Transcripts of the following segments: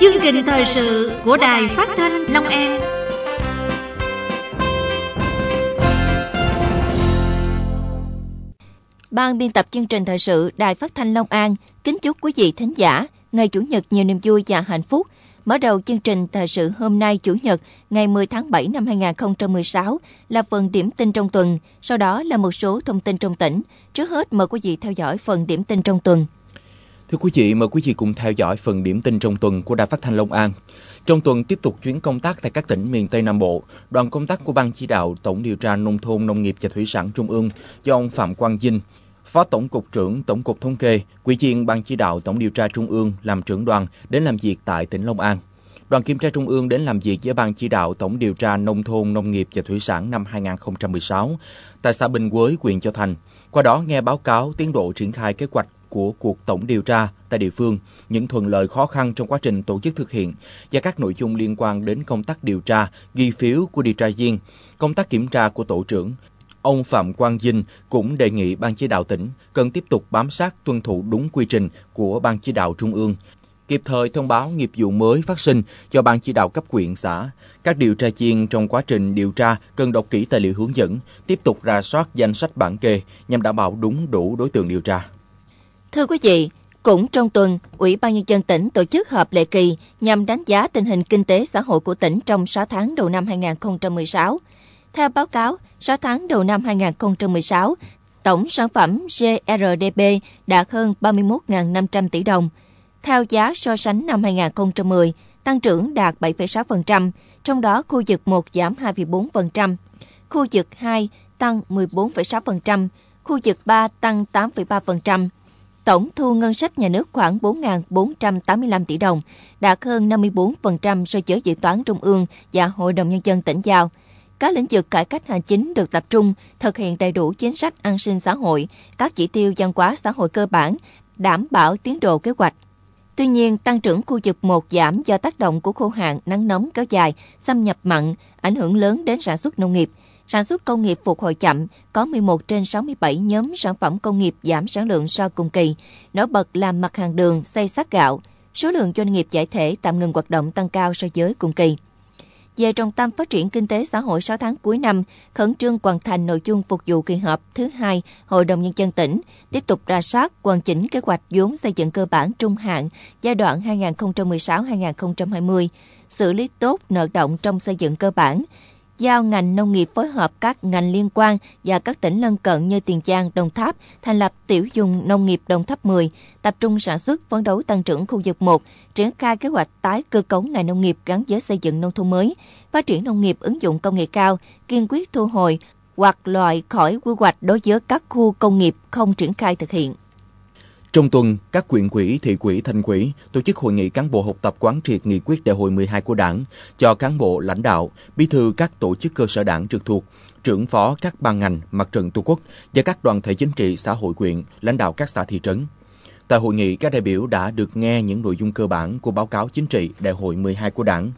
chương trình thời sự của đài phát thanh long an ban biên tập chương trình thời sự đài phát thanh long an kính chúc quý vị thính giả ngày chủ nhật nhiều niềm vui và hạnh phúc Mở đầu chương trình thời sự hôm nay Chủ nhật ngày 10 tháng 7 năm 2016 là phần điểm tin trong tuần, sau đó là một số thông tin trong tỉnh. Trước hết mời quý vị theo dõi phần điểm tin trong tuần. Thưa quý vị, mời quý vị cùng theo dõi phần điểm tin trong tuần của Đài Phát thanh Long An. Trong tuần tiếp tục chuyến công tác tại các tỉnh miền Tây Nam Bộ, đoàn công tác của Ban chỉ đạo Tổng điều tra Nông thôn Nông nghiệp và Thủy sản Trung ương do ông Phạm Quang dinh Phó Tổng cục trưởng Tổng cục Thống kê, Quỹ viên Ban chỉ đạo Tổng điều tra Trung ương làm trưởng đoàn đến làm việc tại tỉnh Long An. Đoàn kiểm tra Trung ương đến làm việc với Ban chỉ đạo Tổng điều tra Nông thôn Nông nghiệp và Thủy sản năm 2016 tại xã Bình Quới, huyện Châu Thành. Qua đó nghe báo cáo tiến độ triển khai kế hoạch của cuộc tổng điều tra tại địa phương, những thuận lợi khó khăn trong quá trình tổ chức thực hiện và các nội dung liên quan đến công tác điều tra, ghi phiếu của điều tra viên, công tác kiểm tra của tổ trưởng. Ông Phạm Quang Dinh cũng đề nghị Ban chỉ đạo tỉnh cần tiếp tục bám sát tuân thủ đúng quy trình của Ban chỉ đạo Trung ương, kịp thời thông báo nghiệp vụ mới phát sinh cho ban chỉ đạo cấp quyện xã. Các điều tra viên trong quá trình điều tra cần đọc kỹ tài liệu hướng dẫn, tiếp tục ra soát danh sách bản kê nhằm đảm bảo đúng đủ đối tượng điều tra. Thưa quý vị, cũng trong tuần, Ủy ban Nhân dân tỉnh tổ chức họp lệ kỳ nhằm đánh giá tình hình kinh tế xã hội của tỉnh trong 6 tháng đầu năm 2016. Theo báo cáo, 6 tháng đầu năm 2016, tổng sản phẩm GRDP đạt hơn 31.500 tỷ đồng. Theo giá so sánh năm 2010, tăng trưởng đạt 7,6%, trong đó khu vực 1 giảm 2,4%, khu vực 2 tăng 14,6%, khu vực 3 tăng 8,3%, tổng thu ngân sách nhà nước khoảng 4.485 tỷ đồng, đạt hơn 54% so với dự toán Trung ương và Hội đồng Nhân dân tỉnh giao. Các lĩnh vực cải cách hành chính được tập trung, thực hiện đầy đủ chính sách an sinh xã hội, các chỉ tiêu văn hóa xã hội cơ bản, đảm bảo tiến độ kế hoạch. Tuy nhiên, tăng trưởng khu vực 1 giảm do tác động của khô hạn, nắng nóng kéo dài, xâm nhập mặn, ảnh hưởng lớn đến sản xuất nông nghiệp – Sản xuất công nghiệp phục hồi chậm, có 11 trên 67 nhóm sản phẩm công nghiệp giảm sản lượng so cùng kỳ, nổi bật là mặt hàng đường, xây sát gạo. Số lượng doanh nghiệp giải thể tạm ngừng hoạt động tăng cao so với cùng kỳ. Về trọng tâm phát triển kinh tế xã hội 6 tháng cuối năm, khẩn trương hoàn thành nội dung phục vụ kỳ họp thứ hai Hội đồng Nhân dân tỉnh, tiếp tục ra soát, hoàn chỉnh kế hoạch vốn xây dựng cơ bản trung hạn giai đoạn 2016-2020, xử lý tốt nợ động trong xây dựng cơ bản, giao ngành nông nghiệp phối hợp các ngành liên quan và các tỉnh lân cận như Tiền Giang, Đồng Tháp thành lập tiểu vùng nông nghiệp Đồng Tháp 10, tập trung sản xuất phấn đấu tăng trưởng khu vực 1, triển khai kế hoạch tái cơ cấu ngành nông nghiệp gắn với xây dựng nông thôn mới, phát triển nông nghiệp ứng dụng công nghệ cao, kiên quyết thu hồi hoặc loại khỏi quy hoạch đối với các khu công nghiệp không triển khai thực hiện. Trong tuần, các quyện quỹ, thị quỹ, thành quỹ tổ chức hội nghị cán bộ học tập quán triệt nghị quyết đại hội 12 của Đảng cho cán bộ, lãnh đạo, bí thư các tổ chức cơ sở đảng trực thuộc, trưởng phó các ban ngành, mặt trận Tổ quốc và các đoàn thể chính trị xã hội quyện, lãnh đạo các xã thị trấn. Tại hội nghị, các đại biểu đã được nghe những nội dung cơ bản của báo cáo chính trị đại hội 12 của Đảng,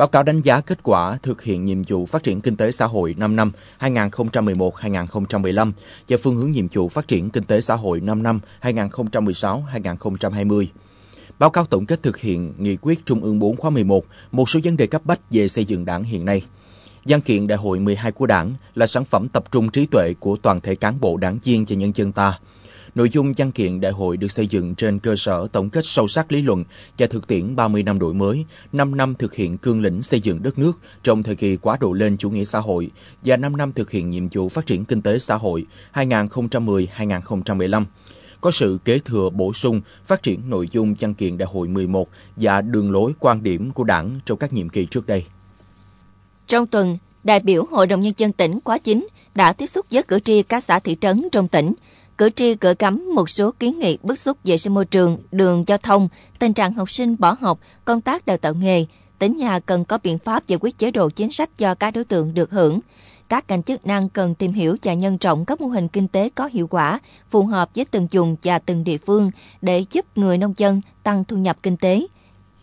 Báo cáo đánh giá kết quả thực hiện nhiệm vụ phát triển kinh tế xã hội 5 năm 2011-2015 và phương hướng nhiệm vụ phát triển kinh tế xã hội 5 năm 2016-2020. Báo cáo tổng kết thực hiện nghị quyết Trung ương 4 khóa 11, một số vấn đề cấp bách về xây dựng đảng hiện nay. Văn kiện Đại hội 12 của Đảng là sản phẩm tập trung trí tuệ của toàn thể cán bộ đảng viên và nhân dân ta – Nội dung văn kiện đại hội được xây dựng trên cơ sở tổng kết sâu sắc lý luận và thực tiễn 30 năm đổi mới, 5 năm thực hiện cương lĩnh xây dựng đất nước trong thời kỳ quá độ lên chủ nghĩa xã hội và 5 năm thực hiện nhiệm vụ phát triển kinh tế xã hội 2010-2015 có sự kế thừa bổ sung phát triển nội dung văn kiện đại hội 11 và đường lối quan điểm của đảng trong các nhiệm kỳ trước đây. Trong tuần, đại biểu Hội đồng Nhân dân tỉnh Quá Chính đã tiếp xúc với cử tri các xã thị trấn trong tỉnh cử tri cửa cấm một số kiến nghị bức xúc vệ sinh môi trường, đường giao thông, tình trạng học sinh bỏ học, công tác đào tạo nghề. Tỉnh nhà cần có biện pháp giải quyết chế độ chính sách cho các đối tượng được hưởng. Các ngành chức năng cần tìm hiểu và nhân rộng các mô hình kinh tế có hiệu quả, phù hợp với từng vùng và từng địa phương để giúp người nông dân tăng thu nhập kinh tế.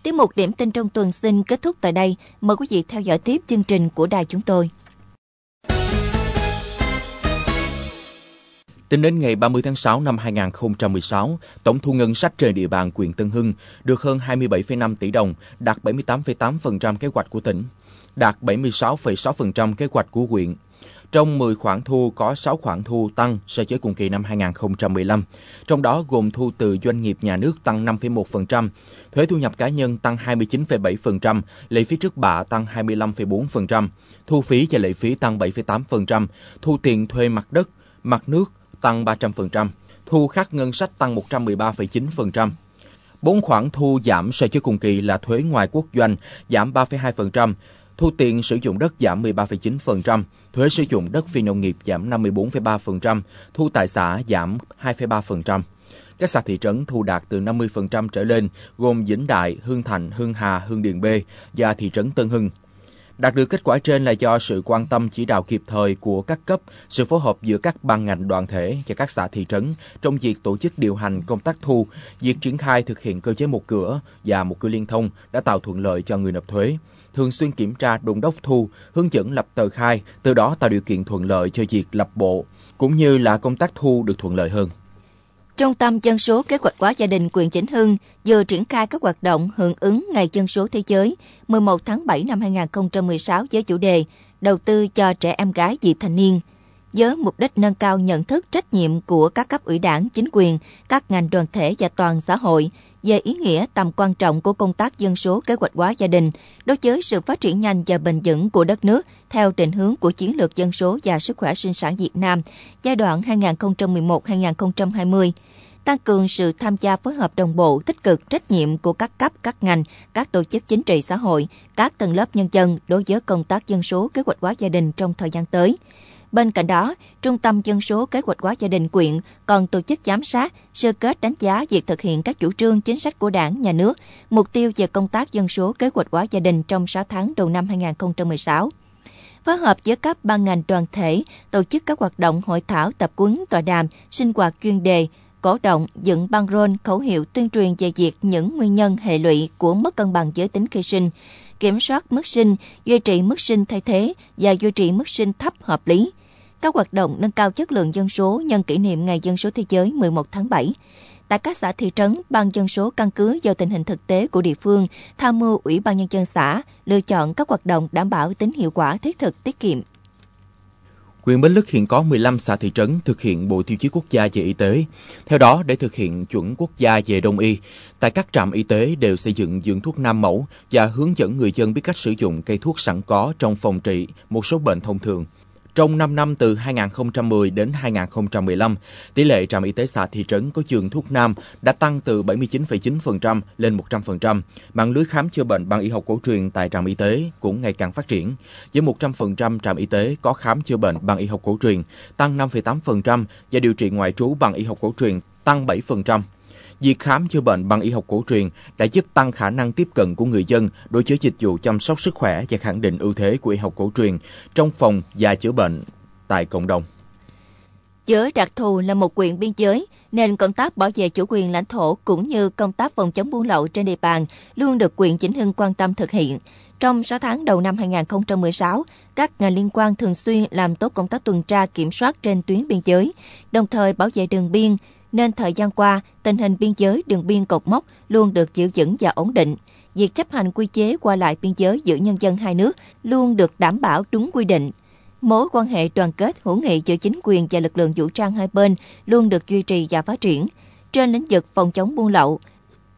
Tiết mục điểm tin trong tuần xin kết thúc tại đây. Mời quý vị theo dõi tiếp chương trình của đài chúng tôi. Tính đến ngày 30 tháng 6 năm 2016, tổng thu ngân sách trên địa bàn huyện Tân Hưng được hơn 27,5 tỷ đồng, đạt 78,8% kế hoạch của tỉnh, đạt 76,6% kế hoạch của huyện. Trong 10 khoản thu có 6 khoản thu tăng so với cùng kỳ năm 2015, trong đó gồm thu từ doanh nghiệp nhà nước tăng 5,1%, thuế thu nhập cá nhân tăng 29,7%, lệ phí trước bạ tăng 25,4%, thu phí và lệ phí tăng 7,8%, thu tiền thuê mặt đất, mặt nước tăng 300%, thu khác ngân sách tăng 113,9%. Bốn khoản thu giảm so với cùng kỳ là thuế ngoài quốc doanh giảm 3,2%, thu tiền sử dụng đất giảm 13,9%, thuế sử dụng đất phi nông nghiệp giảm 54,3%, thu tài xã giảm 2,3%. Các xã thị trấn thu đạt từ 50% trở lên, gồm Vĩnh Đại, hương Thành, hương Hà, hương Điền B và thị trấn Tân Hưng Đạt được kết quả trên là do sự quan tâm chỉ đạo kịp thời của các cấp, sự phối hợp giữa các ban ngành đoàn thể và các xã thị trấn trong việc tổ chức điều hành công tác thu, việc triển khai thực hiện cơ chế một cửa và một cửa liên thông đã tạo thuận lợi cho người nộp thuế thường xuyên kiểm tra đồn đốc thu, hướng dẫn lập tờ khai, từ đó tạo điều kiện thuận lợi cho việc lập bộ, cũng như là công tác thu được thuận lợi hơn. Trung tâm Dân số Kế hoạch hóa gia đình quyền chính Hưng vừa triển khai các hoạt động hưởng ứng Ngày Dân số Thế giới 11 tháng 7 năm 2016 với chủ đề Đầu tư cho trẻ em gái dịp thanh niên, với mục đích nâng cao nhận thức trách nhiệm của các cấp ủy đảng, chính quyền, các ngành đoàn thể và toàn xã hội về ý nghĩa tầm quan trọng của công tác dân số kế hoạch hóa gia đình đối với sự phát triển nhanh và bền vững của đất nước theo định hướng của Chiến lược Dân số và Sức khỏe sinh sản Việt Nam giai đoạn 2011-2020 tăng cường sự tham gia phối hợp đồng bộ tích cực trách nhiệm của các cấp các ngành các tổ chức chính trị xã hội các tầng lớp nhân dân đối với công tác dân số kế hoạch hóa gia đình trong thời gian tới Bên cạnh đó, Trung tâm Dân số Kế hoạch hóa gia đình quyện còn tổ chức giám sát, sơ kết đánh giá việc thực hiện các chủ trương chính sách của đảng, nhà nước, mục tiêu về công tác dân số kế hoạch hóa gia đình trong 6 tháng đầu năm 2016 phối hợp giữa các ban ngành đoàn thể tổ chức các hoạt động hội thảo tập huấn tọa đàm sinh hoạt chuyên đề cổ động dựng băng rôn khẩu hiệu tuyên truyền về việc những nguyên nhân hệ lụy của mất cân bằng giới tính khi sinh kiểm soát mức sinh duy trì mức sinh thay thế và duy trì mức sinh thấp hợp lý các hoạt động nâng cao chất lượng dân số nhân kỷ niệm Ngày Dân số Thế giới 11 tháng 7. Tại các xã thị trấn, ban dân số căn cứ vào tình hình thực tế của địa phương, tham mưu Ủy ban Nhân dân xã lựa chọn các hoạt động đảm bảo tính hiệu quả thiết thực tiết kiệm. Huyện Bến Lức hiện có 15 xã thị trấn thực hiện Bộ Tiêu chí Quốc gia về Y tế. Theo đó, để thực hiện chuẩn quốc gia về đông y, tại các trạm y tế đều xây dựng dưỡng thuốc nam mẫu và hướng dẫn người dân biết cách sử dụng cây thuốc sẵn có trong phòng trị một số bệnh thông thường. Trong 5 năm từ 2010 đến 2015, tỷ lệ trạm y tế xã thị trấn có trường thuốc nam đã tăng từ 79,9% lên 100%. Mạng lưới khám chữa bệnh bằng y học cổ truyền tại trạm y tế cũng ngày càng phát triển. Với 100% trạm y tế có khám chữa bệnh bằng y học cổ truyền, tăng 5,8% và điều trị ngoại trú bằng y học cổ truyền tăng 7%. Việc khám chữa bệnh bằng y học cổ truyền đã giúp tăng khả năng tiếp cận của người dân đối với dịch vụ chăm sóc sức khỏe và khẳng định ưu thế của y học cổ truyền trong phòng và chữa bệnh tại cộng đồng. Giới đặc thù là một quyện biên giới, nên công tác bảo vệ chủ quyền lãnh thổ cũng như công tác phòng chống buôn lậu trên địa bàn luôn được quyện chính Hưng quan tâm thực hiện. Trong 6 tháng đầu năm 2016, các ngành liên quan thường xuyên làm tốt công tác tuần tra kiểm soát trên tuyến biên giới, đồng thời bảo vệ đường biên, nên thời gian qua, tình hình biên giới đường biên cột mốc luôn được giữ vững và ổn định. Việc chấp hành quy chế qua lại biên giới giữa nhân dân hai nước luôn được đảm bảo đúng quy định. Mối quan hệ đoàn kết hữu nghị giữa chính quyền và lực lượng vũ trang hai bên luôn được duy trì và phát triển. Trên lĩnh vực phòng chống buôn lậu,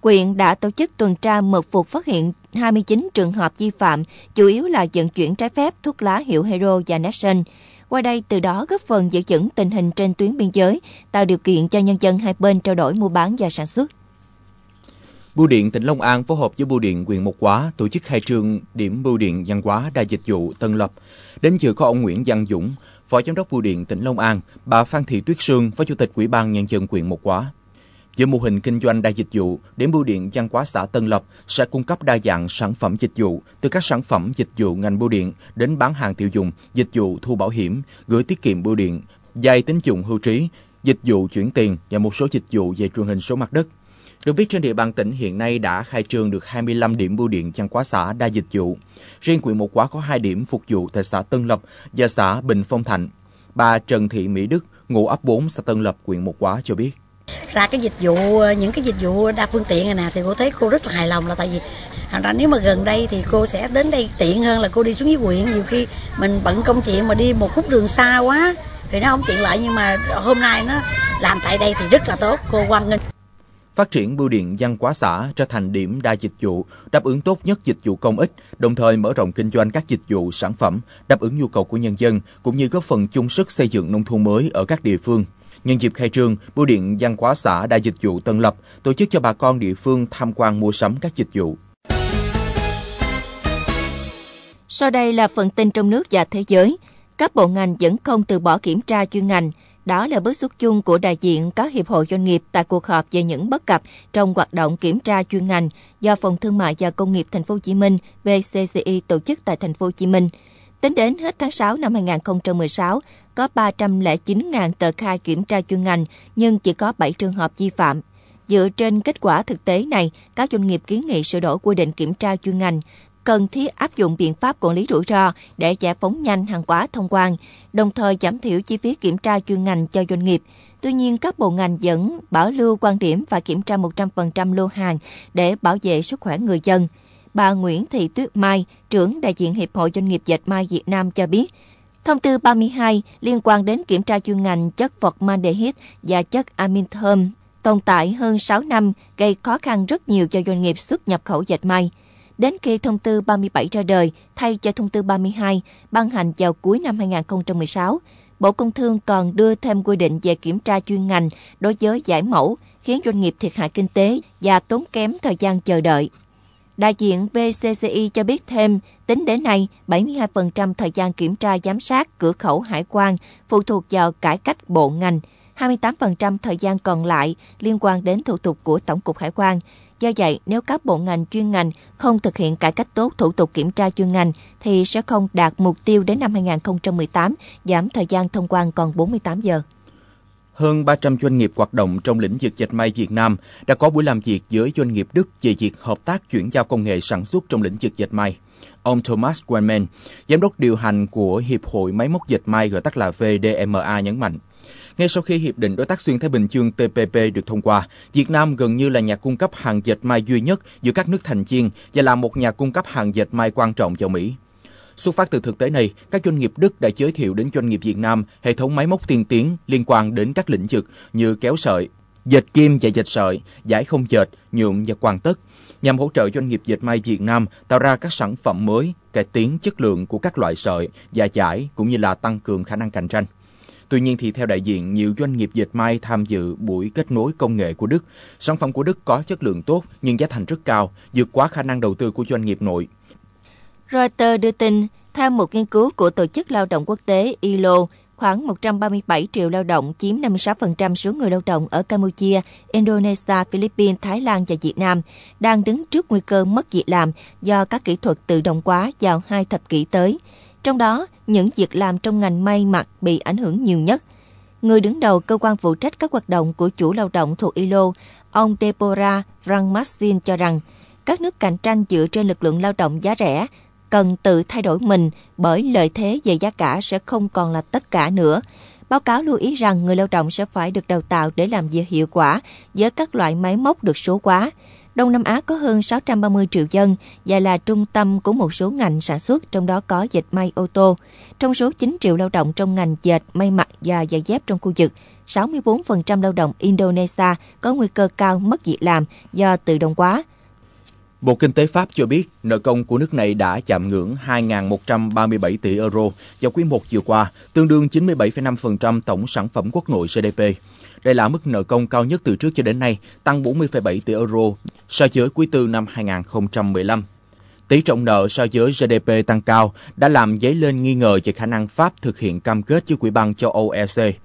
quyện đã tổ chức tuần tra mật phục phát hiện 29 trường hợp vi phạm, chủ yếu là vận chuyển trái phép thuốc lá hiệu Hero và Nexen. Qua đây, từ đó góp phần giữ vững tình hình trên tuyến biên giới, tạo điều kiện cho nhân dân hai bên trao đổi mua bán và sản xuất. Bưu điện tỉnh Long An phối hợp với Bưu điện quyền Mộc Quá tổ chức khai trương điểm Bưu điện Văn hóa đa dịch vụ Tân Lập. Đến dự có ông Nguyễn Văn Dũng, Phó Giám đốc Bưu điện tỉnh Long An, bà Phan Thị Tuyết Sương, Phó Chủ tịch Ủy ban Nhân dân quyền Mộc Quá. Với mô hình kinh doanh đa dịch vụ, điểm bưu điện văn hóa xã Tân Lập sẽ cung cấp đa dạng sản phẩm dịch vụ, từ các sản phẩm dịch vụ ngành bưu điện đến bán hàng tiêu dùng, dịch vụ thu bảo hiểm, gửi tiết kiệm bưu điện, dài tín dụng hưu trí, dịch vụ chuyển tiền và một số dịch vụ về truyền hình số mặt đất. Được biết trên địa bàn tỉnh hiện nay đã khai trương được 25 điểm bưu điện văn hóa xã đa dịch vụ. Riêng quyện một Quá có 2 điểm phục vụ tại xã Tân Lập và xã Bình Phong Thạnh. Bà Trần Thị Mỹ Đức, ngụ ấp 4 xã Tân Lập, quyện một Quá cho biết ra cái dịch vụ ờ, những cái dịch vụ đa phương tiện này nè thì cô thấy cô rất là hài lòng là tại vì thành ra nếu mà gần đây thì cô sẽ đến đây tiện hơn là cô đi xuống dưới huyện nhiều khi mình bận công chuyện mà đi một khúc đường xa quá thì nó không tiện lợi nhưng mà hôm nay nó làm tại đây thì rất là tốt cô quan nghênh Phát triển bưu điện văn hóa xã trở thành điểm đa dịch vụ, đáp ứng tốt nhất dịch vụ công ích, đồng thời mở rộng kinh doanh các dịch vụ, sản phẩm, đáp ứng nhu cầu của nhân dân, cũng như góp phần chung sức xây dựng nông thôn mới ở các địa phương. Nhân dịp khai trương, Bưu điện Văn hóa xã đã Dịch vụ Tân Lập tổ chức cho bà con địa phương tham quan mua sắm các dịch vụ. Sau đây là phần tin trong nước và thế giới. Các bộ ngành vẫn không từ bỏ kiểm tra chuyên ngành. Đó là bức xúc chung của đại diện các hiệp hội doanh nghiệp tại cuộc họp về những bất cập trong hoạt động kiểm tra chuyên ngành do Phòng Thương mại và Công nghiệp Thành phố Hồ Chí Minh (VCCI) tổ chức tại Thành phố Hồ Chí Minh. Tính đến hết tháng 6 năm 2016, có 309.000 tờ khai kiểm tra chuyên ngành, nhưng chỉ có 7 trường hợp vi phạm. Dựa trên kết quả thực tế này, các doanh nghiệp kiến nghị sửa đổi quy định kiểm tra chuyên ngành, cần thiết áp dụng biện pháp quản lý rủi ro để giải phóng nhanh hàng hóa thông quan, đồng thời giảm thiểu chi phí kiểm tra chuyên ngành cho doanh nghiệp. Tuy nhiên, các bộ ngành vẫn bảo lưu quan điểm và kiểm tra 100% lô hàng để bảo vệ sức khỏe người dân bà Nguyễn Thị Tuyết Mai, trưởng đại diện Hiệp hội Doanh nghiệp Dệt Mai Việt Nam cho biết, Thông tư 32 liên quan đến kiểm tra chuyên ngành chất vật mandehit và chất amintherm tồn tại hơn 6 năm gây khó khăn rất nhiều cho doanh nghiệp xuất nhập khẩu dệt may. Đến khi thông tư 37 ra đời thay cho thông tư 32 ban hành vào cuối năm 2016, Bộ Công Thương còn đưa thêm quy định về kiểm tra chuyên ngành đối với giải mẫu, khiến doanh nghiệp thiệt hại kinh tế và tốn kém thời gian chờ đợi. Đại diện bcci cho biết thêm, tính đến nay, 72% thời gian kiểm tra giám sát cửa khẩu hải quan phụ thuộc vào cải cách bộ ngành, 28% thời gian còn lại liên quan đến thủ tục của Tổng cục Hải quan. Do vậy, nếu các bộ ngành chuyên ngành không thực hiện cải cách tốt thủ tục kiểm tra chuyên ngành thì sẽ không đạt mục tiêu đến năm 2018 giảm thời gian thông quan còn 48 giờ hơn 300 doanh nghiệp hoạt động trong lĩnh vực dệt may Việt Nam đã có buổi làm việc với doanh nghiệp Đức về việc hợp tác chuyển giao công nghệ sản xuất trong lĩnh vực dệt may. Ông Thomas Wellman, giám đốc điều hành của Hiệp hội Máy móc dệt may gọi tắt là VDMA nhấn mạnh. Ngay sau khi Hiệp định Đối tác Xuyên Thái Bình Dương TPP được thông qua, Việt Nam gần như là nhà cung cấp hàng dệt may duy nhất giữa các nước thành viên và là một nhà cung cấp hàng dệt may quan trọng cho Mỹ. Xuất phát từ thực tế này, các doanh nghiệp Đức đã giới thiệu đến doanh nghiệp Việt Nam hệ thống máy móc tiên tiến liên quan đến các lĩnh vực như kéo sợi, dệt kim và dệt sợi, giải không dệt, nhuộm và quàng tất, nhằm hỗ trợ doanh nghiệp dệt may Việt Nam tạo ra các sản phẩm mới, cải tiến chất lượng của các loại sợi và giải cũng như là tăng cường khả năng cạnh tranh. Tuy nhiên thì theo đại diện nhiều doanh nghiệp dệt may tham dự buổi kết nối công nghệ của Đức, sản phẩm của Đức có chất lượng tốt nhưng giá thành rất cao, vượt quá khả năng đầu tư của doanh nghiệp nội. Reuters đưa tin, theo một nghiên cứu của Tổ chức Lao động Quốc tế ILO, khoảng 137 triệu lao động chiếm 56% số người lao động ở Campuchia, Indonesia, Philippines, Thái Lan và Việt Nam đang đứng trước nguy cơ mất việc làm do các kỹ thuật tự động hóa vào hai thập kỷ tới. Trong đó, những việc làm trong ngành may mặc bị ảnh hưởng nhiều nhất. Người đứng đầu cơ quan phụ trách các hoạt động của chủ lao động thuộc ILO, ông Deborah Rangmasin cho rằng, các nước cạnh tranh dựa trên lực lượng lao động giá rẻ cần tự thay đổi mình bởi lợi thế về giá cả sẽ không còn là tất cả nữa. Báo cáo lưu ý rằng người lao động sẽ phải được đào tạo để làm việc hiệu quả với các loại máy móc được số hóa. Đông Nam Á có hơn 630 triệu dân và là trung tâm của một số ngành sản xuất, trong đó có dệt may ô tô. Trong số 9 triệu lao động trong ngành dệt, may mặc và giày dép trong khu vực, 64% lao động Indonesia có nguy cơ cao mất việc làm do tự động hóa. Bộ Kinh tế Pháp cho biết nợ công của nước này đã chạm ngưỡng 2.137 tỷ euro vào quý 1 vừa qua, tương đương 97,5% tổng sản phẩm quốc nội GDP. Đây là mức nợ công cao nhất từ trước cho đến nay, tăng 40,7 tỷ euro so với quý tư năm 2015. Tỷ trọng nợ so với GDP tăng cao đã làm dấy lên nghi ngờ về khả năng Pháp thực hiện cam kết với Quỹ ban châu Âu EC.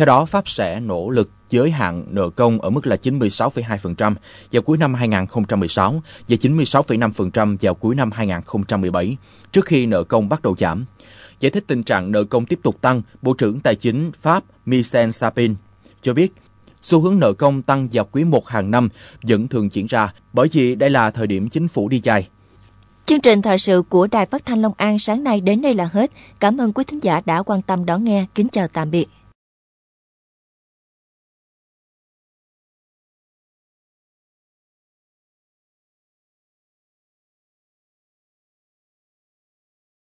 Theo đó, Pháp sẽ nỗ lực giới hạn nợ công ở mức là 96,2% vào cuối năm 2016 và 96,5% vào cuối năm 2017, trước khi nợ công bắt đầu giảm. Giải thích tình trạng nợ công tiếp tục tăng, Bộ trưởng Tài chính Pháp Michel Sapin cho biết xu hướng nợ công tăng vào quý 1 hàng năm vẫn thường diễn ra bởi vì đây là thời điểm chính phủ đi dài. Chương trình thời sự của Đài Phát thanh Long An sáng nay đến đây là hết. Cảm ơn quý thính giả đã quan tâm đón nghe. Kính chào tạm biệt.